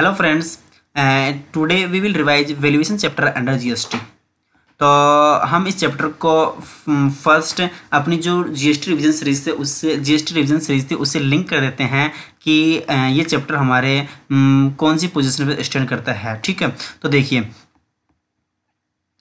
hello friends today we will revise valuation chapter under GST तो हम इस chapter को फर्स्ट mm, अपनी जो जीएसटी रिवीजन सीरीज थे उससे जीएसटी रिवीजन सीरीज थी उससे लिंक कर देते हैं कि uh, ये चैप्टर हमारे mm, कौन सी पोजीशन पे स्टैंड करता है ठीक है तो देखिए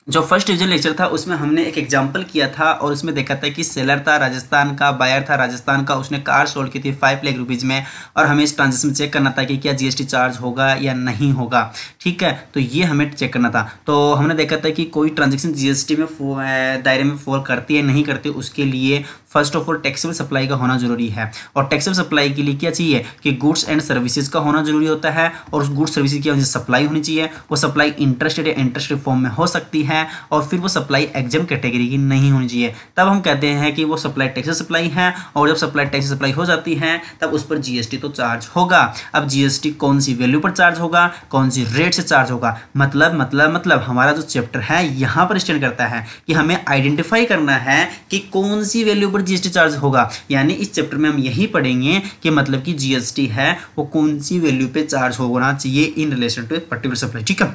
जो फर्स्ट डिविजन लेक्चर था उसमें हमने एक एग्जाम्पल किया था और उसमें देखा था कि सेलर था राजस्थान का बायर था राजस्थान का उसने कार सोल्ड की थी फाइव लैख रुपीज़ में और हमें इस ट्रांजेक्शन चेक करना था कि क्या जीएसटी चार्ज होगा या नहीं होगा ठीक है तो ये हमें चेक करना था तो हमने देखा था कि कोई ट्रांजेक्शन जीएसटी में दायरे में फॉल करती है नहीं करती उसके लिए first of all taxable supply का होना जरूरी है और टैक्सेबल सप्लाई के लिए क्या चाहिए कि गुड्स एंड सर्विसेज का होना जरूरी होता है और उस गुड्स सर्विसेज की सप्लाई होनी चाहिए वो सप्लाई इंटरेस्ट या इंटरेस्ट फॉर्म में हो सकती है है और फिर वो सप्लाई एग्जाम कैटेगरी की नहीं होनी चाहिए तब हम कहते हैं कि वो सप्लाई टैक्स सप्लाई है और जब सप्लाई टैक्स सप्लाई हो जाती है तब उस पर जीएसटी तो चार्ज होगा अब जीएसटी कौन सी वैल्यू पर चार्ज होगा कौन सी रेट से चार्ज होगा मतलब मतलब मतलब हमारा जो चैप्टर है यहाँ पर स्टैंड करता है कि हमें आइडेंटिफाई करना है कि कौन सी वैल्यू पर जीएसटी चार्ज होगा यानी इस चैप्टर में हम यही पढ़ेंगे कि मतलब कि जीएसटी है वो कौन सी वैल्यू पे चार्ज होना चाहिए in relation to particular supply ठीक है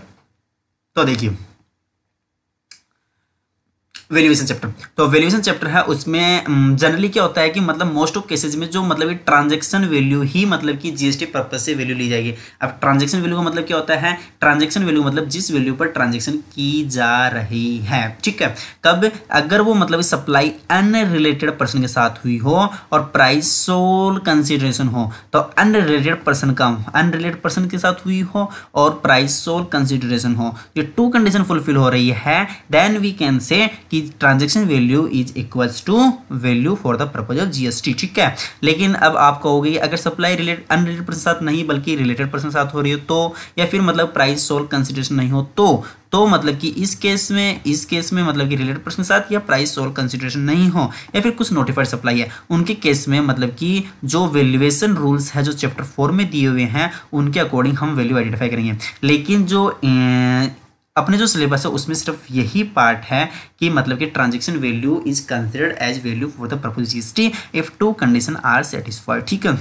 तो देखिए वैल्यूएशन चैप्टर तो वैल्यूएशन चैप्टर है उसमें जनरली क्या होता है कि मतलब मोस्ट ऑफ केसेज में जो मतलब ट्रांजेक्शन वैल्यू ही मतलब कि जीएसटी पर्पज से वैल्यू ली जाएगी अब ट्रांजेक्शन वैल्यू का मतलब क्या होता है ट्रांजेक्शन वैल्यू मतलब जिस वैल्यू पर ट्रांजेक्शन की जा रही है ठीक है कब अगर वो मतलब सप्लाई अनरिलेटेड पर्सन के साथ हुई हो और प्राइस सोल कंसिडरेशन हो तो अनरिलेटेड पर्सन का अनरिलेटेड पर्सन के साथ हुई हो और प्राइस सोल कंसिडरेशन हो ये टू कंडीशन फुलफिल हो रही है देन वी कैन से कि कि transaction value is equals to value for the purpose of GST ठीक है लेकिन अब आप कहोगे अगर सप्लाई रिलेटेड अनरिलेटेड पर्सन साथ नहीं बल्कि रिलेटेड पर्सन साथ हो रही हो तो या फिर मतलब प्राइस सोल कंसिडरेशन नहीं हो तो तो मतलब कि इस केस में इस केस में मतलब कि रिलेटेड पर्सन के साथ या प्राइस और कंसिडरेशन नहीं हो या फिर कुछ नोटिफाइड सप्लाई है उनके केस में मतलब कि जो वैल्यूएशन रूल्स है जो चैप्टर फोर में दिए हुए हैं उनके अकॉर्डिंग हम वैल्यू आइडेंटिफाई करेंगे लेकिन जो ए, अं, अपने जो सिलेबस है उसमें सिर्फ यही पार्ट है कि मतलब कि transaction value is considered as value for the purposes if two condition are satisfied ठीक है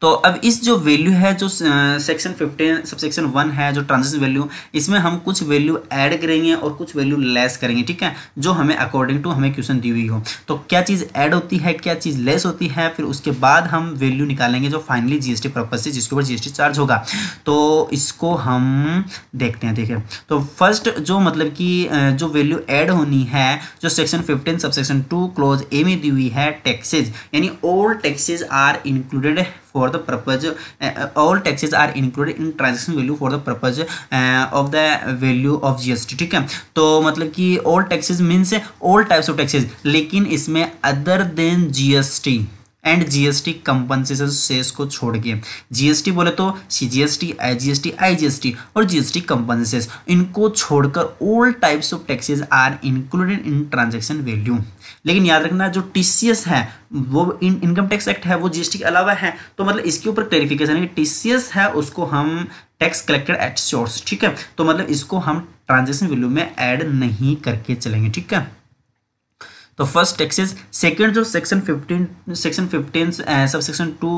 तो अब इस जो वैल्यू है जो section fifteen sub section one है जो ट्रांजेक्शन वैल्यू इसमें हम कुछ वैल्यू ऐड करेंगे और कुछ वैल्यू लेस करेंगे ठीक है जो हमें अकॉर्डिंग टू हमें क्वेश्चन दी हुई हो तो क्या चीज़ ऐड होती है क्या चीज़ लेस होती है फिर उसके बाद हम वैल्यू निकालेंगे जो फाइनली टी पर्पज से जिसके ऊपर टी चार्ज होगा तो इसको हम देखते हैं ठीक है तो फर्स्ट जो मतलब कि जो वैल्यू ऐड होनी है जो section fifteen sub section two clause A में दी हुई है टैक्सेज यानी old taxes are included for the purpose uh, all taxes are included in transaction value for the purpose of the value of GST ठीक है तो मतलब कि all taxes means all types of taxes लेकिन इसमें other than GST and GST compensation cess को छोड़ के जीएसटी बोले तो C T I T I T और जीएसटी कंपनसेस इनको छोड़कर all types of taxes are included in transaction value लेकिन याद रखना जो टीसीएस है वो इन इनकम टैक्स एक्ट है वो जीएसटी के अलावा है तो मतलब इसके ऊपर क्लेरिफिकेशन है सी टीसीएस है उसको हम टैक्स कलेक्टेड एट सोर्स ठीक है तो मतलब इसको हम ट्रांजेक्शन वैल्यू में एड नहीं करके चलेंगे ठीक है तो फर्स्ट टैक्सेस सेकंड जो section 15 section 15 sub section to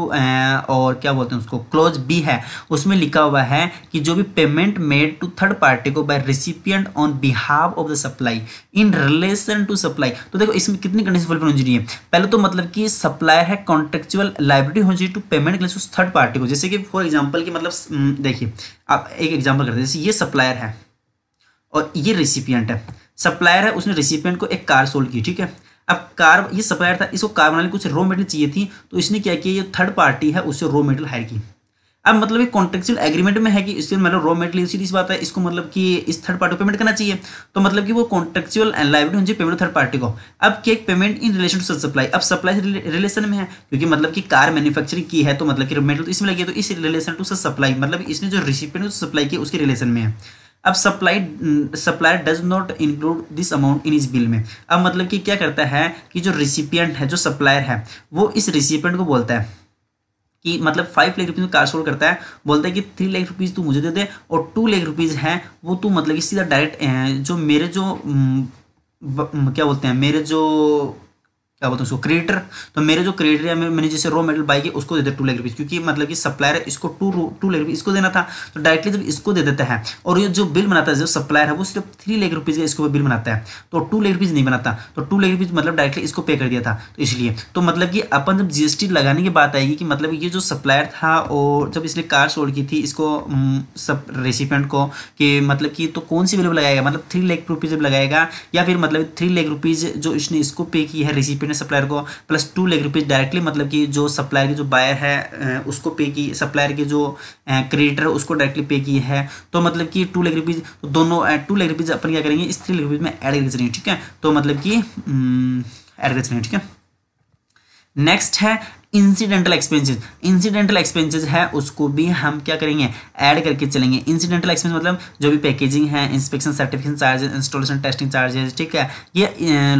और क्या बोलते हैं उसको क्लोज बी है उसमें लिखा हुआ है कि जो भी payment made to third party को by recipient on behalf of the supply in relation to supply तो देखो इसमें कितनी कंडीशन फुलफिल होनी चाहिए पहले तो मतलब कि सप्लायर है कॉन्ट्रेक्चुअल लाइब्रेटी होनी चाहिए टू पेमेंट उस थर्ड पार्टी को जैसे कि फॉर एग्जाम्पल की मतलब हम्म, देखिए आप एक एग्जाम्पल करते हैं जैसे ये सप्लायर है और ये रेसिपियंट है सप्लायर है उसने रेसिपियंट को एक कार सोल्ड की ठीक है अब कार ये सप्लायर था इसको कार बनाने कुछ रॉ मेटेरियल चाहिए थी तो इसने क्या किया ये थर्ड पार्टी है उससे रॉ मेटेरियल हायर की अब मतलब एक कॉन्ट्रेक्चुअल एग्रीमेंट में है कि इसके मतलब रॉ मेटेरियल सीरीज बात है इसको मतलब कि इस थर्ड पार्टी को पेमेंट करना चाहिए तो मतलब कि वो कॉन्ट्रेक्चुअल एंड लाइबिलिटी होनी पेमेंट थर्ड पार्टी को अब केक payment in relation to supply अब सप्लाई रिलेशन में है क्योंकि मतलब कि कार मैन्युफैक्चरिंग की है तो मतलब कि मेटेरियल तो इसमें लगी तो इस रिलेशन टू सप्लाई मतलब इसने जो रिसिपेंट सप्लाई की उसके रिलेशन में है अब supply supplier does not include this amount in इस बिल में अब मतलब कि क्या करता है कि जो रिसिपियंट है जो सप्लायर है वो इस रिसिपियंट को बोलता है कि मतलब फाइव लाख रुपीज़ में कार सोल्ड करता है बोलता है कि थ्री लाख रुपीज़ तू मुझे दे दे और टू लाख रुपीज़ है वो तू मतलब कि सीधा डायरेक्ट जो मेरे जो mm, क्या बोलते हैं मेरे जो क्या बोलते हैं उसको क्रिएटर तो मेरे जो क्रिएटर है मैंने जैसे रॉ मेटल बाई की उसको दे दिया टू लेख रुपीज़ क्योंकि मतलब कि सप्लायर है इसको टू टू लेख रुपीज़ इसको देना था तो डायरेक्टली जब इसको दे देता है और ये जो बिल बनाता है जो सप्लायर है वो सिर्फ थ्री लेख रुपीज़ का इसको बिल बनाता है तो टू लेख रुपीज़ नहीं बनाता तो टू लेख रुपीज़ मतलब डायरेक्टली इसको पे कर दिया था तो इसलिए तो मतलब कि अपन जब जी लगाने की बात आएगी कि मतलब ये जो सप्लायर था और जब इसने कार सोल्ड की थी इसको सब रेसिपेंट को कि मतलब कि तो कौन सी बिल लगाएगा मतलब थ्री लेख रुपीज़ जब लगाएगा या फिर मतलब थ्री लेख रुपीज़ जो इसने इसको पे की है रेसिपेंट ने सप्लायर को plus two lakh rupees directly मतलब कि जो सप्लायर की जो बायर है उसको पे की सप्लायर के जो क्रेडिटर उसको डायरेक्टली पे की है तो मतलब कि टू लेख रुपीज़ तो दोनों टू लेख रुपीज़ अपन क्या करेंगे इस थ्री लेख रुपीज़ में एड कर ठीक है तो मतलब कि एड कर ठीक है नेक्स्ट है इंसिडेंटल एक्सपेंसेस इंसिडेंटल एक्सपेंसेस है उसको भी हम क्या करेंगे ऐड करके चलेंगे इंसिडेंटल एक्सपेंस मतलब जो भी पैकेजिंग है inspection certification charges installation testing charges ठीक है ये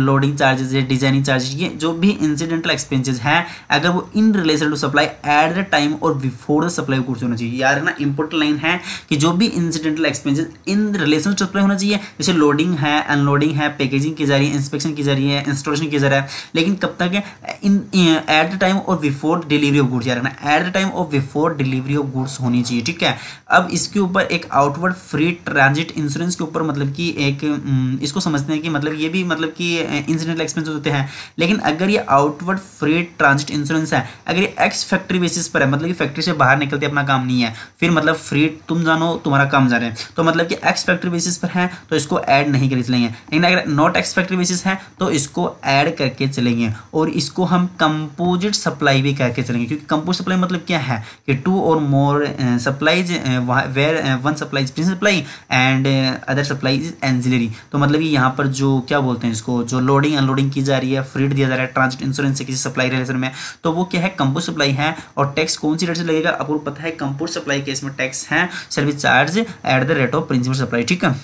लोडिंग चार्जेस ये डिजाइनिंग चार्जेस ये जो भी इंसिडेंटल एक्सपेंसेस है अगर वो in relation to supply at the time और बिफोर द सप्लाई कोर्स होना चाहिए यार ना इंपॉर्टेंट लाइन है कि जो भी incidental expenses in relation to supply होना चाहिए जैसे लोडिंग है अनलोडिंग है पैकेजिंग की जा रही है इंस्पेक्शन की जा रही है इंस्टॉलेशन की जा रहा है लेकिन कब तक है इन एट द टाइम और बिफोर डिलीवरी ऑफ गुड्स याद रखना at the time of before delivery of goods होनी चाहिए ठीक है अब इसके ऊपर एक आउटवर्ड फ्री ट्रांजिट इंश्योरेंस के ऊपर मतलब कि एक इसको समझते हैं कि मतलब ये भी मतलब कि इंसिडेंटल एक्सपेंसेस होते हैं लेकिन अगर ये आउटवर्ड फ्री ट्रांजिट इंश्योरेंस है अगर ये एक्स फैक्ट्री बेसिस पर है मतलब कि फैक्ट्री से बाहर निकलते अपना काम नहीं है फिर मतलब फ्री तुम जानो तुम्हारा काम जा रहे हैं तो मतलब कि एक्स फैक्ट्री बेसिस पर तो है तो इसको ऐड नहीं कर चलेंगे लेकिन अगर नॉट एक्स फैक्ट्री बेसिस है तो इसको ऐड करके चलेंगे और इसको हम कंपोजिट सप्लाई सप्लाई भी कह के चलेंगे क्योंकि कंपोज सप्लाई मतलब क्या है कि टू और more supplies where one supplies supply and other supply is ancillary तो मतलब कि यहाँ पर जो क्या बोलते हैं इसको जो लोडिंग अनलोडिंग की जा रही है फ्रीड दिया जा रहा है ट्रांसिट इंश्योरेंस से किसी सप्लाई रिलेशन में तो वो क्या है कंपोज सप्लाई है और टैक्स कौन सी रेट से लगेगा आपको पता है कंपोज सप्लाई के इसमें टैक्स है service charge at the rate of principal supply ठीक है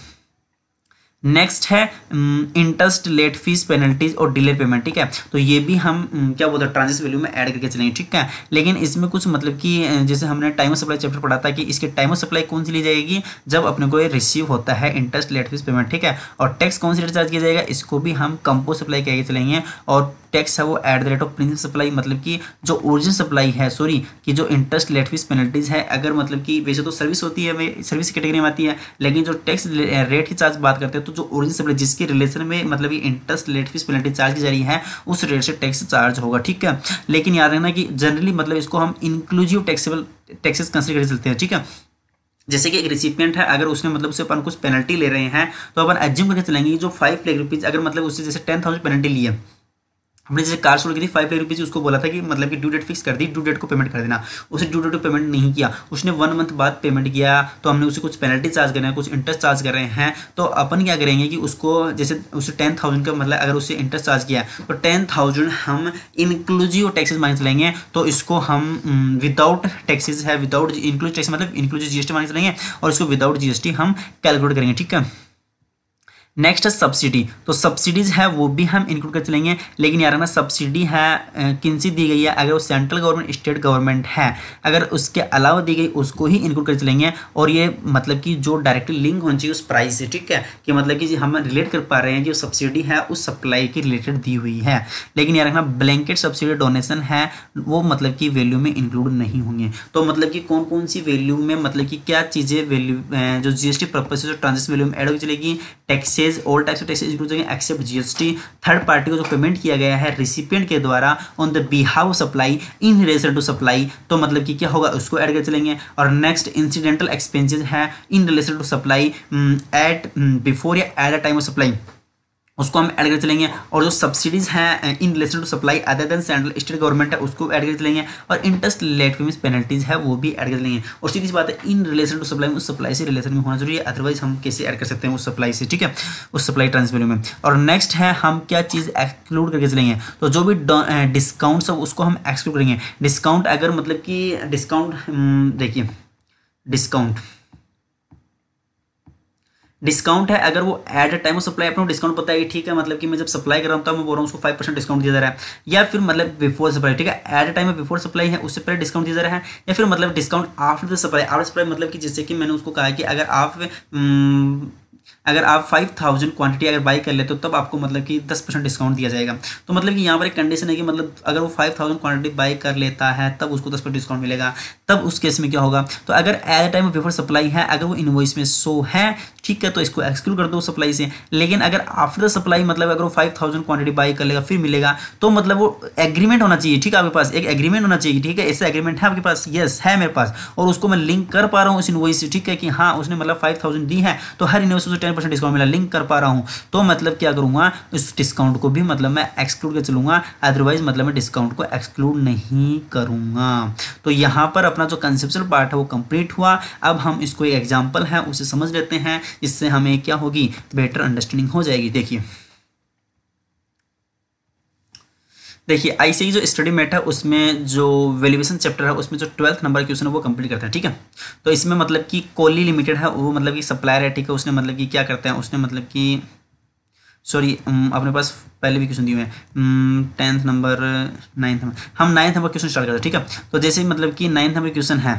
नेक्स्ट है इंटरेस्ट लेट फीस पेनल्टीज और डिले पेमेंट ठीक है तो ये भी हम mm, क्या बोलते हैं ट्रांजेक्स वैल्यू में ऐड करके चलेंगे ठीक है लेकिन इसमें कुछ मतलब कि जैसे हमने टाइम ऑफ सप्लाई चैप्टर पढ़ा था कि इसके टाइम ऑफ सप्लाई कौन सी ली जाएगी जब अपने को ये रिसीव होता है इंटरेस्ट लेट फीस पेमेंट ठीक है और टैक्स कौन सी चार्ज किया जाएगा इसको भी हम कंपोज सप्लाई करके चलेंगे और टैक्स है वो at the rate of principal supply मतलब कि जो ओरिजिनल सप्लाई है सॉरी कि जो इंटरेस्ट लेट फीस पेनल्टीज है अगर मतलब कि वैसे तो सर्विस होती है सर्विस कैटेगरी में आती है लेकिन जो टैक्स रेट की चार्ज बात करते हैं तो जो ओरिजिनल सप्लाई जिसके रिलेशन में मतलब कि interest late fees penalty charge की जा रही है उस रेट से टैक्स चार्ज होगा ठीक है लेकिन याद रखना कि जनरली मतलब इसको हम इंक्लूसिव टैक्सेबल टैक्सेस कंसिडर कर सकते हैं ठीक है जैसे कि एक रिसिपियंट है अगर उसने मतलब उसे अपन कुछ पेनल्टी ले रहे हैं तो अपन एज्यूम करके चलेंगे जो फाइव लेख रुपीज़ अगर मतलब उससे जैसे टेन थाउजेंड पेनल्टी लिया हमने जैसे कार शुरू की थी फाइव फाइव रुपीज़ उसको बोला था कि मतलब कि ड्यू डेट फिक्स कर दी ड्यू डेट को पेमेंट कर देना उसे ड्यू डेट को पेमेंट नहीं किया उसने वन मंथ बाद पेमेंट किया तो हमने उसे कुछ पेनल्टी चार्ज कर रहे हैं कुछ इंटरेस्ट चार्ज कर रहे हैं तो अपन क्या करेंगे कि उसको जैसे उसे टेन थाउजेंड का मतलब अगर उससे इंटरेस्ट चार्ज किया तो टेन थाउजेंड हम इंक्लूजिव टैक्सेज मांग लेंगे तो इसको हम विदाउट टैक्सेज है विदाउट इंक्लूज टैक्स मतलब inclusive G S T minus लेंगे और इसको विदाउट जी एस टी हम कैलकुलेट करेंगे ठीक है नेक्स्ट है सब्सिडी तो सब्सिडीज है वो भी हम इंक्लूड कर चलेंगे लेकिन यार ना सब्सिडी है किन सी दी गई है अगर वो सेंट्रल गवर्नमेंट स्टेट गवर्नमेंट है अगर उसके अलावा दी गई उसको ही इंक्लूड कर चलेंगे और ये मतलब कि जो डायरेक्टली लिंक होनी चाहिए उस प्राइस से ठीक है कि मतलब कि हम रिलेट कर पा रहे हैं जो सब्सिडी है उस सप्लाई की रिलेटेड दी हुई है लेकिन यार ना ब्लैंकेट सब्सिडी डोनेशन है वो मतलब कि वैल्यू में इंक्लूड नहीं होंगे तो मतलब कि कौन कौन सी वैल्यू में मतलब कि क्या चीज़ें वैल्यू जो जीएसटी पर्पज से जो ट्रांजेक्शन वैल्यू में एड हो चलेगी taxi taxes all types of taxes include होंगे एक्सेप्ट जीएसटी थर्ड पार्टी को जो पेमेंट किया गया है रिसिपियंट के द्वारा on the behalf supply in relation to supply तो मतलब कि क्या होगा उसको ऐड कर चलेंगे और नेक्स्ट इंसिडेंटल एक्सपेंसिस है in relation to supply at before या at the time of supply उसको हम ऐड कर चलेंगे और जो सब्सिडीज हैं in relation to supply other than central state government है उसको ऐड कर चलेंगे और इंटरेस्ट लेट मीन पेनल्टीज है वो भी ऐड कर चलेंगे और सीधी बात है इन रिलेशन टू सप्लाई उस सप्लाई से रिलेशन में होना जरूरी है अदरवाइज हम कैसे ऐड कर सकते हैं उस सप्लाई से ठीक है उस सप्लाई ट्रांसफर में और नेक्स्ट है हम क्या चीज़ एक्सक्लूड करके चलेंगे तो जो भी डिस्काउंट्स है उसको हम एक्सक्लूड करेंगे डिस्काउंट अगर मतलब कि डिस्काउंट हम्म, देखिए डिस्काउंट डिस्काउंट है अगर वो at a time of supply अपना डिस्काउंट पता है ठीक है मतलब कि मैं जब सप्लाई कर रहा हूँ तो मैं बोल रहा हूँ उसको फाइव परसेंट डिस्काउंट दिया जा रहा है या फिर मतलब बिफोर सप्लाई ठीक है एट अ टाइम में बिफोर सप्लाई है उससे पहले डिस्काउंट दिया जा रहा है या फिर मतलब discount after the supply after supply मतलब कि जैसे कि मैंने उसको कहा कि अगर आप हम्म, अगर आप फाइव थाउजेंड अगर बाई कर लेते हो तब आपको मतलब कि दस परसेंट डिस्काउंट दिया जाएगा तो मतलब कि यहाँ पर एक कंडीशन है कि मतलब अगर वो फाइव थाउजेंड बाई कर लेता है तब उसको दस परसेंट डिस्काउंट मिलेगा तब उस केस में क्या होगा तो अगर एट टाइम बिफोर सप्लाई है अगर वो इन्वॉइस में शो है ठीक है तो इसको एक्सक्लूड कर दो सप्लाई से लेकिन अगर आफ्टर द सप्लाई मतलब अगर वो फाइव थाउजेंड क्वान्टिटी बाई कर लेगा फिर मिलेगा तो मतलब वो एग्रीमेंट होना चाहिए ठीक है आपके पास एक एग्रीमेंट होना चाहिए ठीक है ऐसा एग्रीमेंट है आपके पास येस है मेरे पास और उसको मैं लिंक कर पा रहा हूँ इस इन्वॉइस से ठीक है कि हाँ उसने मतलब फाइव थाउजेंड दी है तो हर इन्वॉइस उसे टेन परसेंट डिस्काउंट मिला लिंक कर पा रहा हूँ तो मतलब क्या करूँगा इस डिस्काउंट को भी मतलब मैं एक्सक्लूड कर चलूंगा अदरवाइज मतलब मैं डिस्काउंट को एक्सक्लूड नहीं करूँगा तो यहाँ पर अपना जो कंसेप्चुअल पार्ट है वो कंप्लीट हुआ अब हम इसको एक एग्जाम्पल है उसे समझ लेते हैं इससे हमें क्या होगी बेटर अंडरस्टैंडिंग हो जाएगी देखिए देखिए आईसीई जो स्टडी मेट है उसमें जो वैल्यूएशन चैप्टर है उसमें जो ट्वेल्थ नंबर क्वेश्चन है वो कंप्लीट करते हैं ठीक है तो इसमें मतलब कि कोली लिमिटेड है वो मतलब कि सप्लायर है ठीक है उसने मतलब कि क्या करते हैं उसने मतलब कि सॉरी अपने पास पहले भी क्वेश्चन दिए हुए टेंथ नंबर नाइन्थ नंबर हम नाइन्थ नंबर क्वेश्चन स्टार्ट करते हैं ठीक है तो जैसे मतलब कि नाइन्थ नंबर क्वेश्चन है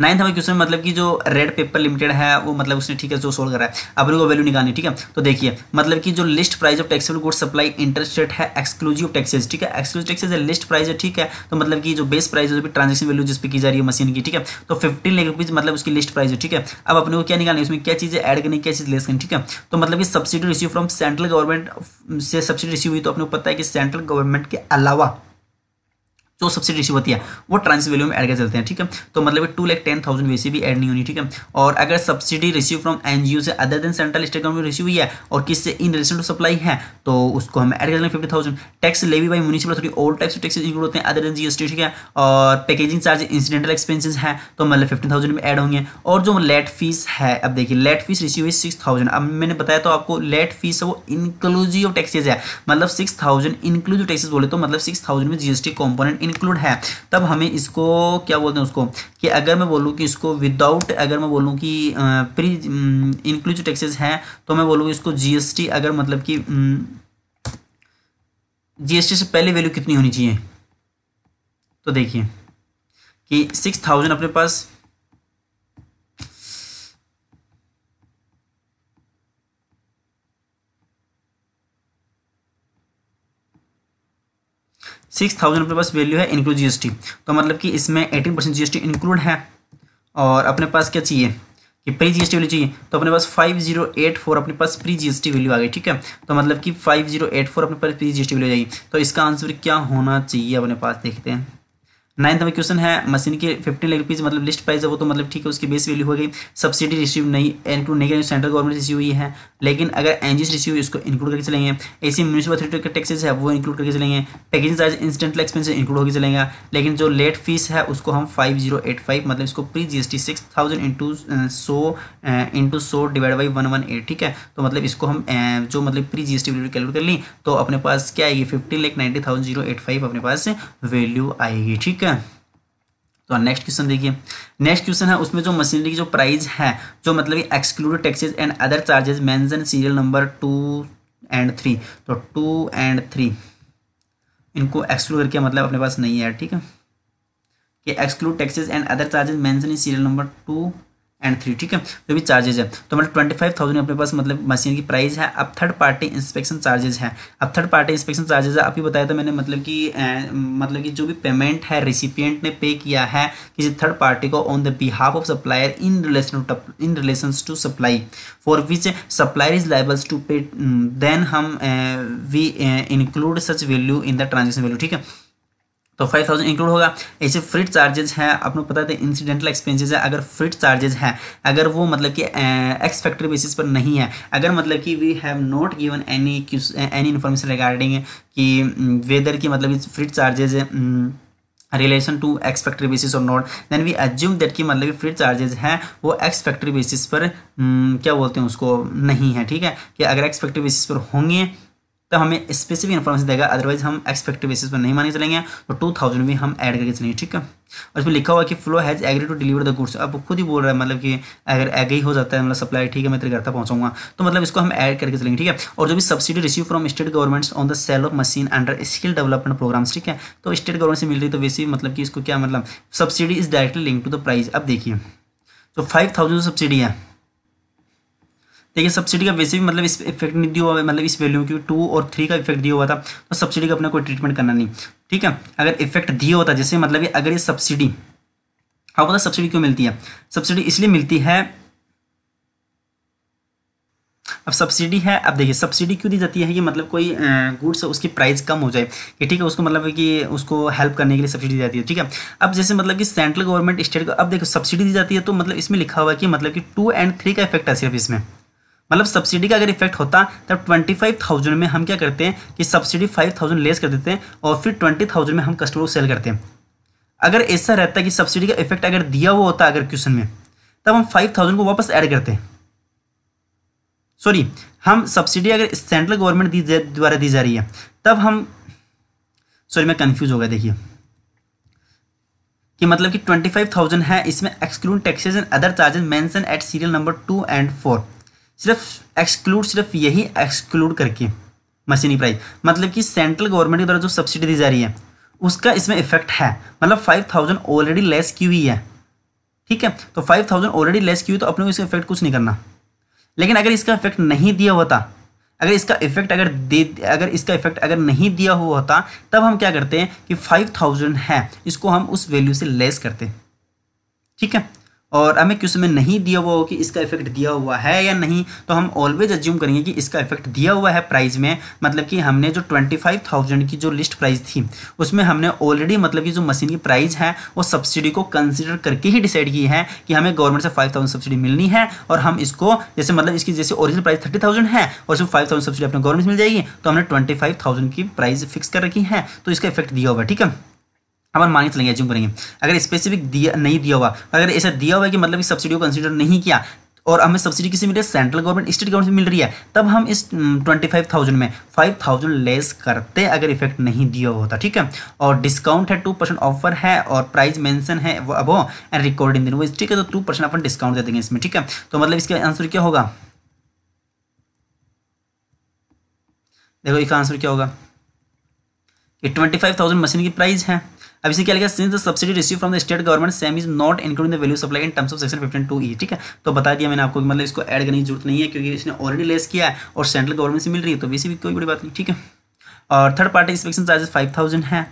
नाइन्थ हमें क्वेश्चन मतलब कि जो रेड पेपर लिमिटेड है वो मतलब उसने ठीक है जो सोल्व करा है अब को वैल्यू निकालनी ठीक है तो देखिए मतलब कि जो list price of taxable good supply interest rate है एक्सक्लूसिव टैक्सेज ठीक है एक्सक्लूसिव टैक्सेज है लिस्ट प्राइस है ठीक है तो मतलब की जो बेस प्राइस है ट्रांजेक्शन वैल्यू जिस पर की जा रही है मशीन की ठीक है तो फिफ्टीन लेख रुपीज मतलब उसकी लिस्ट प्राइस है ठीक है अब अपने को क्या निकालनी उसमें क्या चीज़ें एड करनी क्या चीज़ लेस करनी ठीक है तो मतलब कि subsidy receive from central government से सब्सिडी रिसीव हुई तो अपने को पता है कि सेंट्रल गवर्नमेंट के अलावा जो सब्सिडी रिसीव होती है वो ट्रांसफर वैल्यू में एड कर चलते हैं ठीक है तो मतलब टू लैख टेन थाउजेंड वैसे भी एड नहीं होनी ठीक है और अगर सब्सिडी रिसीव फ्रॉम एनजीओ से other than central state government receive हुई है और किससे इन रिलेशन टू सप्लाई है तो उसको हम एड कर लेंगे fifty thousand tax levy by municipal थोड़ी ओल्ड टाइप्स टैक्स इंक्लूड होते हैं अदर देन जीएसटी ठीक है और पैकेजिंग चार्ज इंसिडेंटल एक्सपेंसिस है तो मतलब फिफ्टी थाउजेंड में एड होंगे और जो लेट फीस है अब देखिए लेट फीस रिसीव हुई सिक्स थाउजेंड अब मैंने बताया तो आपको लेट फीस वो इंक्लूजिव टैक्सेज है मतलब सिक्स थाउजेंड इंक्लूजिव टैक्सेज बोले तो मतलब सिक्स थाउजेंड में जीएसटी कॉम्पोनेंट इंक्लूड है तब हमें इसको क्या बोलते हैं उसको कि अगर मैं बोलूँ कि इसको विदाउट अगर मैं बोलूँ कि प्री इंक्लूज टैक्सेस हैं तो मैं बोलूँगी इसको जीएसटी अगर मतलब कि जीएसटी mm, से पहले वैल्यू कितनी होनी चाहिए तो देखिए कि सिक्स थाउजेंड अपने पास सिक्स थाउजेंड अपने पास वैल्यू है इंक्लूड जीएसटी तो मतलब कि इसमें एटीन परसेंट जीएसटी इंक्लूड है और अपने पास क्या चाहिए कि प्री जीएसटी वैल्यू चाहिए तो अपने पास फाइव जीरो एट फोर अपने पास प्री जीएसटी वैल्यू आ गई ठीक है तो मतलब कि फाइव जीरो एट फोर अपने पास प्री जीएसटी वैल्यू आ जाएगी तो इसका आंसर क्या होना चाहिए अपने पास देखते हैं नाइन्थ में क्वेश्चन है मशीन के फिफ्टीन लाख रुपीज़ मतलब लिस्ट प्राइस है वो तो मतलब ठीक है उसकी बेस वैल्यू हो गई सब्सिडी रिसीव नहीं इंक्लूड नहीं करेंगे सेंट्रल गवर्नमेंट रिसीव हुई है लेकिन अगर एन रिसीव हुई उसको इंक्लूड करके चलेंगे ऐसी म्यूनसिपल अथॉरिटी का टैक्सेस है वो इंक्लूड करके चलेंगे packaging charge incidental expense include होकर चलेगा लेकिन जो लेट फीस है उसको हम फाइव जीरो एट फाइव मतलब इसको pre G S T six thousand into सो इंटू सो divide by one one eight ठीक है तो मतलब इसको हम uh, जो मतलब pre G S T value calculate कर ली तो अपने पास क्या आएगी fifteen lakh ninety thousand zero eight five अपने पास वैल्यू आएगी ठीक है है तो नेक्स्ट क्वेश्चन देखिए नेक्स्ट क्वेश्चन है उसमें जो मशीनरी की जो प्राइस है जो मतलब excluded taxes and other charges mention serial number two and three तो टू एंड थ्री इनको एक्सक्लूड करके मतलब अपने पास नहीं है ठीक है कि exclude taxes and other charges mention in serial number two and three ठीक है जो भी चार्जेज है तो मतलब ट्वेंटी फाइव थाउजेंड अपने पास मतलब मशीन की प्राइस है अब थर्ड पार्टी इंस्पेक्शन चार्जेज है अब थर्ड पार्टी इंस्पेक्शन चार्जेज है अभी बताया था मैंने मतलब कि मतलब कि जो भी पेमेंट है रिसिपियंट ने पे किया है किसी थर्ड पार्टी को on the behalf of supplier in relation in relation to supply for which supplier is liables to pay then हम we include such value in the transaction value ठीक है तो फाइव थाउजेंड इंक्लूड होगा ऐसे fret charges हैं आपको पता है इंसिडेंटल एक्सपेंसेस है अगर फ्रिट चार्जेस हैं अगर वो मतलब कि एक्स फैक्टर बेसिस पर नहीं है अगर मतलब कि we have not given any any information regarding कि वेदर mm, की मतलब freight charges relation to ex factor basis और not then we assume that की मतलब फ्री चार्जेज हैं वो एक्स फैक्टर बेसिस पर mm, क्या बोलते हैं उसको नहीं है ठीक है कि अगर एक्स फैक्टर बेसिस पर होंगे तो हमें स्पेसिफिक इन्फॉर्मेशन देगा अदरवाइज हम एक्सपेक्टिव बेसिस पर नहीं माने चलेंगे तो टू थाउजेंड भी हम ऐड करके चलेंगे ठीक है और इसमें लिखा हुआ कि flow has agree to deliver the goods अब खुद ही बोल रहा है मतलब कि अगर एग्री हो जाता है मतलब सप्लाई ठीक है मैं तेरे घर तक पहुंचाऊंगा तो मतलब इसको हम ऐड करके चलेंगे ठीक है और जो भी subsidy receive from state governments on the sale of machine under skill development programs ठीक है तो स्टेट गवर्नमेंट से मिल रही तो वैसे मतलब कि इसको क्या मतलब subsidy is directly link to the price अब देखिए तो फाइव थाउजेंड सब्सिडी है देखिए सब्सिडी का वैसे भी मतलब इस इफेक्ट नहीं दिया हुआ मतलब इस वैल्यू क्योंकि टू और थ्री का इफेक्ट दिया हुआ था तो सब्सिडी का अपना कोई ट्रीटमेंट करना नहीं ठीक है अगर इफेक्ट दिया होता जैसे मतलब अगर ये सब्सिडी आप पता सब्सिडी क्यों मिलती है सब्सिडी इसलिए मिलती है अब सब्सिडी है अब देखिए सब्सिडी क्यों दी जाती है कि मतलब कोई गुड्स उसकी प्राइस कम हो जाए कि ठीक है उसको मतलब कि उसको हेल्प करने के लिए सब्सिडी दी जाती है ठीक है अब जैसे मतलब कि सेंट्रल गवर्नमेंट स्टेट को अब देखो सब्सिडी दी जाती है तो मतलब इसमें लिखा हुआ है कि मतलब कि टू एंड थ्री का इफेक्ट है सिर्फ इसमें मतलब सब्सिडी का अगर इफेक्ट होता तब ट्वेंटी फाइव थाउजेंड में हम क्या करते हैं कि सब्सिडी फाइव थाउजेंड लेस कर देते हैं और फिर ट्वेंटी थाउजेंड में हम कस्टमर को सेल करते हैं अगर ऐसा रहता है कि सब्सिडी का इफेक्ट अगर दिया हुआ होता अगर क्वेश्चन में तब हम फाइव थाउजेंड को वापस ऐड करते हैं सॉरी हम सब्सिडी अगर सेंट्रल गवर्नमेंट द्वारा दी जा रही है तब हम सॉरी मैं कन्फ्यूज हो गया देखिए कि मतलब कि ट्वेंटी फाइव थाउजेंड है इसमें exclude taxes and other charges mention at serial number two and four सिर्फ एक्सक्लूड सिर्फ यही एक्सक्लूड करके मशीनी प्राइस मतलब कि सेंट्रल गवर्नमेंट के द्वारा जो सब्सिडी दी जा रही है उसका इसमें इफेक्ट है मतलब फाइव थाउजेंड ऑलरेडी लेस की हुई है ठीक है तो फाइव थाउजेंड ऑलरेडी लेस की हुई तो अपने को इसका इफेक्ट कुछ नहीं करना लेकिन अगर इसका इफेक्ट नहीं दिया होता अगर इसका इफेक्ट अगर दे अगर इसका इफेक्ट अगर नहीं दिया हुआ होता तब हम क्या करते हैं कि फाइव थाउजेंड है इसको हम उस वैल्यू से लेस करते ठीक है और हमें क्वेश्चन में नहीं दिया हुआ हो कि इसका इफेक्ट दिया हुआ है या नहीं तो हम ऑलवेज एज्यूम करेंगे कि इसका इफेक्ट दिया हुआ है प्राइस में मतलब कि हमने जो ट्वेंटी फाइव थाउजेंड की जो लिस्ट प्राइस थी उसमें हमने ऑलरेडी मतलब कि जो मशीन की प्राइस है वो सब्सिडी को कंसिडर करके ही डिसाइड की है कि हमें गवर्नमेंट से फाइव थाउजेंड सब्सिडी मिलनी है और हम इसको जैसे मतलब इसकी जैसे ओरिजिनल प्राइस थर्टी थाउजेंड है और उसमें फाइव थाउजेंड सब्सिडी अपने गवर्नमेंट मिल जाएगी तो हमने ट्वेंटी फाइव थाउजेंड की प्राइस फिक्स कर रखी है तो इसका इफेक्ट दिया हुआ ठीक है अपन मान के चलेंगे एज्यूम करेंगे अगर स्पेसिफिक दिया नहीं दिया हुआ अगर ऐसा दिया हुआ है कि मतलब सब्सिडी को कंसिडर नहीं किया और हमें सब्सिडी किसी मिल रही है सेंट्रल गवर्नमेंट स्टेट गवर्नमेंट से मिल रही है तब हम इस ट्वेंटी फाइव थाउजेंड में फाइव थाउजेंड लेस करते अगर इफेक्ट नहीं दिया होता ठीक है और डिस्काउंट है टू परसेंट ऑफर है और प्राइस मेंशन है वो अब एंड रिकॉर्ड इन दिन वो ठीक है तो टू परसेंट अपन डिस्काउंट दे देंगे इसमें ठीक है तो मतलब इसका आंसर क्या होगा देखो इसका आंसर क्या होगा ये ट्वेंटी फाइव थाउजेंड मशीन की प्राइस है अब इसमें क्या लिखा since the subsidy receive from the state government same is not including the value supply in terms of section fifteen two E ठीक है तो बता दिया मैंने आपको मतलब इसको ऐड करने की जरूरत नहीं है क्योंकि इसने ऑलरेडी लेस किया है और सेंट्रल गवर्नमेंट से मिल रही है तो वैसे भी कोई बड़ी बात नहीं ठीक है और third party inspection charges five thousand है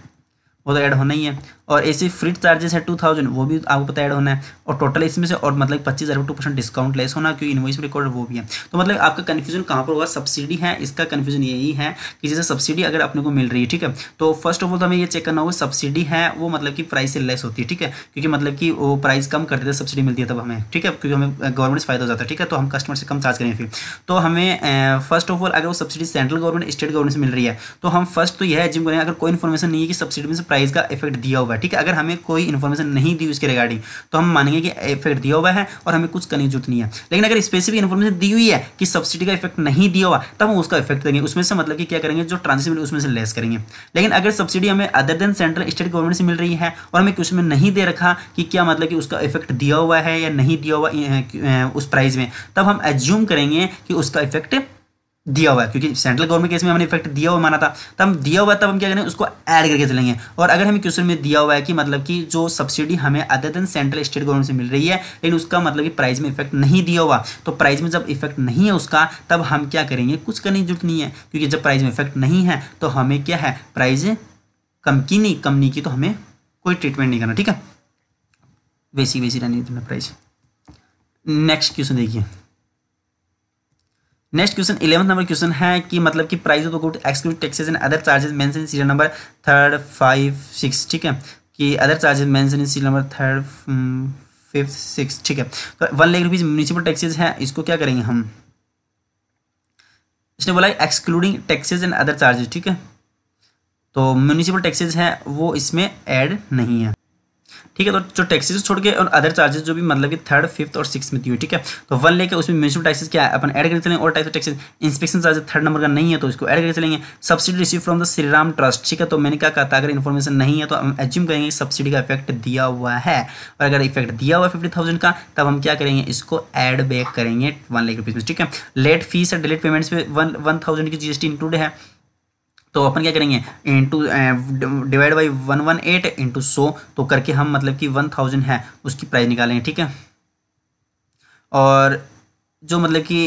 वो तो ऐड होना ही है और ऐसे फ्री चार्जेस है टू थाउजेंड वो भी आपको पता ऐड होना है और टोटल इसमें से और मतलब पच्चीस हज़ार टू परसेंट डिस्काउंट लेस होना क्योंकि इन्वॉइस में रिकॉर्ड वो भी है तो मतलब आपका कन्फ्यूजन कहाँ पर होगा सब्सिडी है इसका कन्फ्यूजन यही है कि जैसे सब्सिडी अगर अपने को मिल रही है ठीक है तो फर्स्ट ऑफ ऑल तो हमें ये चेक करना होगा सब्सिडी है वो मतलब कि प्राइस से लेस होती है ठीक है क्योंकि मतलब कि वो प्राइस कम कर देते सब्सिडी मिलती है तब हमें ठीक है क्योंकि हमें गवर्नमेंट से फायदा हो जाता है ठीक है तो हम कस्टमर से कम चार्ज करेंगे फिर तो हमें फर्स्ट ऑफ ऑल अगर वो subsidy central government state government से मिल रही है तो हम फर्स्ट तो यह जिम करें अगर कोई इन्फॉर्मेशन नहीं है कि सब्सिडी में से प्राइस का इफेक्ट दिया हुआ है ठीक है अगर हमें कोई इन्फॉर्मेशन नहीं दी उसके रिगार्डिंग तो हम मानेंगे कि इफेक्ट दिया हुआ है और हमें कुछ करने की जरूरत नहीं है लेकिन अगर स्पेसिफिक इन्फॉर्मेशन दी हुई है कि सब्सिडी का इफेक्ट नहीं दिया हुआ तब हम उसका इफेक्ट देंगे उसमें से मतलब कि क्या करेंगे जो ट्रांजेक्शन उसमें से लेस करेंगे लेकिन अगर सब्सिडी हमें other than central state government से मिल रही है और हमें उसमें नहीं दे रखा कि क्या मतलब कि उसका इफेक्ट दिया हुआ है या नहीं दिया हुआ उस प्राइस में तब हम एज्यूम करेंगे कि उसका इफेक्ट दिया हुआ है क्योंकि सेंट्रल गवर्नमेंट केस में हमने इफेक्ट दिया हुआ माना था तब तो हम दिया हुआ है तब हम क्या करें उसको ऐड करके चलेंगे और अगर हमें क्वेश्चन में दिया हुआ है कि मतलब कि जो सब्सिडी हमें other than central state government से मिल रही है लेकिन उसका मतलब कि प्राइस में इफेक्ट नहीं दिया हुआ तो प्राइस में जब इफेक्ट नहीं है उसका तब हम क्या करेंगे कुछ करने की जरूरत नहीं है क्योंकि जब प्राइस में इफेक्ट नहीं है तो हमें क्या है प्राइज कम की नहीं कम नहीं की तो हमें कोई ट्रीटमेंट नहीं करना ठीक है वैसी वैसी रहनी प्राइस नेक्स्ट क्वेश्चन देखिए next question eleventh number question है कि मतलब कि price of the good exclude taxes and other charges mention serial number third five six ठीक है कि other charges mention in serial number third fifth six ठीक है तो one lakh rupees municipal taxes है इसको क्या करेंगे हम इसने बोला excluding taxes and other charges ठीक है तो म्यूनिसिपल टैक्सेज है वो इसमें ऐड नहीं है ठीक है तो जो टैक्सेस छोड़ के और अदर चार्जेस जो भी मतलब कि थर्ड फिफ्थ और सिक्स में दी हुई ठीक है तो वन लेके उसमें म्यूनसिपल टैक्सेस क्या है अपन ऐड कर चलेंगे और type of taxes inspection charges third number का नहीं है तो इसको ऐड कर चलेंगे subsidy receive from the Shriram trust ठीक है तो मैंने क्या कहा था अगर इन्फॉर्मेशन नहीं है तो हम एज्यूम करेंगे सब्सिडी का इफेक्ट दिया हुआ है और अगर इफेक्ट दिया हुआ फिफ्टी थाउजेंड का तब हम क्या करेंगे इसको एड बैक करेंगे वन लाख रुपीज़ में ठीक है लेट फीस और डिलेट पेमेंट्स में वन वन थाउजेंड की जीएसटी इंक्लूड है तो अपन क्या करेंगे into divide by one one eight into सो तो करके हम मतलब कि वन थाउजेंड है उसकी प्राइस निकालेंगे ठीक है और जो मतलब कि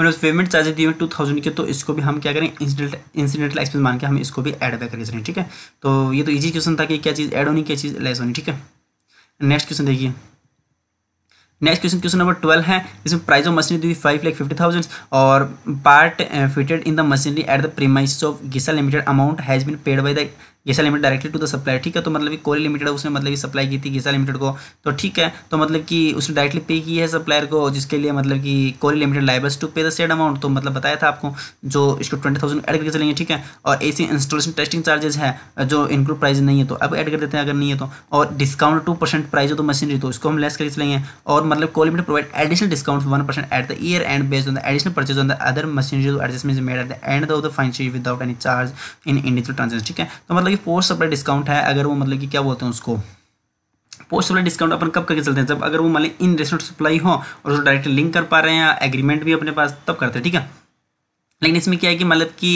मैंने मतलब उस पेमेंट चार्जेस दिए हुए टू थाउजेंड के तो इसको भी हम क्या करें इंसिडेंट इंसिडेंटल एक्सपेंस मान के हम इसको भी ऐड बैक कर सकें ठीक है तो ये तो इजी क्वेश्चन था कि क्या चीज़ ऐड होनी क्या चीज़ लेस होनी ठीक है नेक्स्ट क्वेश्चन देखिए next question question number twelve है जिसमें price of machinery five lakh fifty thousand और part fitted in the machinery at the premise of Gisa limited amount has been paid by the Gisa limited directly to the supply ठीक है तो मतलब coal limited उसने मतलब supply की थी Giza limited को तो ठीक है तो मतलब कि उसने डायरेक्टली पे की है सप्लायर को जिसके लिए मतलब कि coal limited liable to pay the said amount तो मतलब बताया था आपको जो इसको ट्वेंटी थाउजेंड एड करके चलेंगे ठीक है और ऐसी इंस्टॉलेशन टेस्टिंग चार्जेस है जो इनक्लूड प्राइस नहीं है तो अब ऐड कर देते हैं अगर नहीं है तो और डिस्काउंट टू परसेंट प्राइस हो तो मशीनरी तो इसको हम लेस करके चलेंगे और मतलब coal limited provide additional discount one percent at the year end based on the additional purchase on the other machinery adjustment made at the end of the financial without any charge in individual transaction ठीक है तो मतलब सिर्फ post supply discount है अगर वो मतलब कि क्या बोलते हैं उसको पोस्ट सप्लाई डिस्काउंट अपन कब करके चलते हैं जब अगर वो मान लें इन रेस्टोरेंट सप्लाई हो और उसको डायरेक्ट लिंक कर पा रहे हैं या एग्रीमेंट भी अपने पास तब करते हैं ठीक है लेकिन इसमें क्या है कि मतलब कि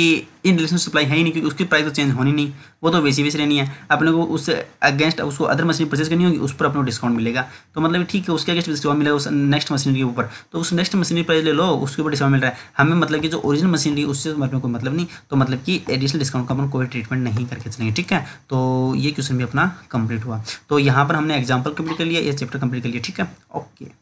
इन रिलेशन सप्लाई है ही नहीं क्योंकि उसकी प्राइस तो चेंज होनी नहीं वो तो वैसी वैसी रहनी है अपने को उस अगेंस्ट उसको अदर मशीन परचेज करनी होगी उस पर अपने डिस्काउंट मिलेगा तो मतलब ठीक है उसके अगेंस्ट डिस्काउंट मिलेगा उस नेक्स्ट मशीन के ऊपर तो उस नेक्स्ट की प्राइस ले लो उसके ऊपर डिस्काउंट मिल रहा है हमें मतलब कि जो ओरिजिनल मशीनरी उससे अपने मतलब को मतलब नहीं तो मतलब कि एडिशनल डिस्काउंट का अपन कोई ट्रीटमेंट नहीं करके चलेंगे ठीक है तो ये क्वेश्चन भी अपना कंप्लीट हुआ तो यहाँ पर हमने एग्जाम्पल कंप्लीट कर लिया ये चैप्टर कंप्लीट कर लिया ठीक है ओके